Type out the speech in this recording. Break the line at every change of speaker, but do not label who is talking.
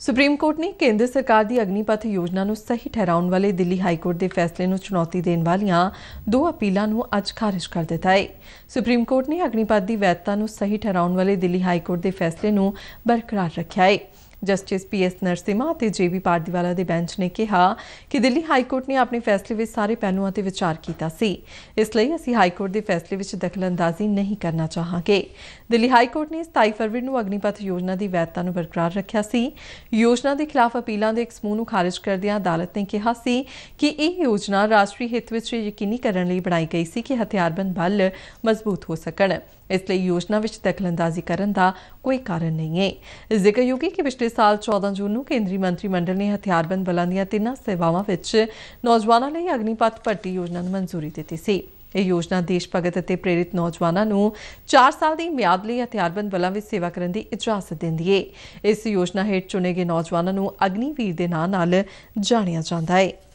Supreme court ਨੇ ਕੇਂਦਰ ਸਰਕਾਰ ਦੀ ਅਗਨੀਪਥ ਯੋਜਨਾ ਨੂੰ ਸਹੀ ਠਹਿਰਾਉਣ ਵਾਲੇ ਦਿੱਲੀ ਹਾਈ ਕੋਰਟ ਦੇ ਫੈਸਲੇ ਨੂੰ ਚੁਣੌਤੀ ਦੇਣ ਵਾਲੀਆਂ ਦੋ ਅਪੀਲਾਂ ਨੂੰ ਅੱਜ ਖਾਰਜ ਕਰ ਦਿੱਤਾ ਹੈ ਸੁਪਰੀਮ ਕੋਰਟ ਨੇ ਅਗਨੀਪਥ ਦੀ ਵੈਧਤਾ ਨੂੰ ਸਹੀ ਠਹਿਰਾਉਣ ਵਾਲੇ ਦਿੱਲੀ ਹਾਈ ਕੋਰਟ ਦੇ ਫੈਸਲੇ ਨੂੰ ਬਰਕਰਾਰ ਰੱਖਿਆ ਹੈ ਜਸਟਿਸ ਪੀਐਸ ਨਰਸਿਮਾ ਅਤੇ ਬੀ ਪਾਰਦੀਵਾਲਾ ਦੇ ਬੈਂਚ ਨੇ ਕਿਹਾ ਕਿ ਦਿੱਲੀ ਹਾਈ ਕੋਰਟ ਨੇ ਆਪਣੇ ਫੈਸਲੇ ਵਿੱਚ ਸਾਰੇ ਪਹਿਲੂਆਂ ਤੇ ਵਿਚਾਰ ਕੀਤਾ ਸੀ ਇਸ ਲਈ ਅਸੀਂ ਹਾਈ ਕੋਰਟ ਦੇ ਫੈਸਲੇ ਵਿੱਚ ਦਖਲਅੰਦਾਜ਼ੀ ਨਹੀਂ ਕਰਨਾ ਚਾਹਾਂਗੇ ਦਿੱਲੀ ਹਾਈ ਕੋਰਟ ਨੇ 27 ਫਰਵਰੀ ਨੂੰ ਅਗਨੀਪਥ ਯੋਜਨਾ ਦੀ ਵੈਧਤਾ ਨੂੰ ਬਰਕਰਾਰ ਰੱਖਿਆ ਸੀ ਯੋਜਨਾ ਦੇ ਖਿਲਾਫ ਅਪੀਲਾਂ ਦੇ ਇੱਕ ਸਮੂਹ ਨੂੰ ਖਾਰਜ ਕਰਦਿਆਂ ਅਦਾਲਤ ਨੇ ਕਿਹਾ ਸੀ ਕਿ ਇਹ ਯੋਜਨਾ ਰਾਸ਼ਟਰੀ ਹਿੱਤ ਵਿੱਚ ਯਕੀਨੀ ਕਰਨ ਲਈ ਬਣਾਈ ਗਈ ਸੀ ਕਿ ਹਥਿਆਰਬੰਦ ਬਲ ਮਜ਼ਬੂਤ ਹੋ ਸਕਣ ਇਸ ਲਈ ਯੋਜਨਾ ਵਿੱਚ ਦਖਲਅੰਦਾਜ਼ੀ ਕਰਨ ਦਾ ਕੋਈ ਕਾਰਨ ਨਹੀਂ ਹੈ ਜ਼ਿਕਰਯੋਗ ਹੈ ਕਿ ਪਿਛਲੇ ਪਿਛਲੇ ਸਾਲ 14 ਜੂਨ ਨੂੰ ਕੇਂਦਰੀ ਮੰਤਰੀ ਮੰਡਲ ਨੇ ਹਥਿਆਰਬੰਦ ਬਲਾਂ ਦੀਆਂ ਤਿੰਨਾਂ ਸੇਵਾਵਾਂ ਵਿੱਚ ਨੌਜਵਾਨਾਂ ਲਈ ਅਗਨੀਪਥ ਭਰਤੀ ਯੋਜਨਾ ਨੂੰ ਮਨਜ਼ੂਰੀ ਦਿੱਤੀ ਸੀ। ਇਹ ਯੋਜਨਾ ਦੇਸ਼ ਭਗਤ ਅਤੇ ਪ੍ਰੇਰਿਤ ਨੌਜਵਾਨਾਂ ਨੂੰ 4 ਸਾਲ ਦੀ ਮਿਆਦ ਲਈ ਹਥਿਆਰਬੰਦ ਬਲਾਂ ਵਿੱਚ ਸੇਵਾ ਕਰਨ ਦੀ ਇਜਾਜ਼ਤ ਦਿੰਦੀ ਹੈ। ਇਸ ਯੋਜਨਾ ਹੇਠ ਚੁਣੇ ਗਏ ਨੌਜਵਾਨਾਂ ਨੂੰ ਅਗਨੀਵੀਰ ਦੇ ਨਾਂ ਨਾਲ ਜਾਣਿਆ ਜਾਂਦਾ ਹੈ।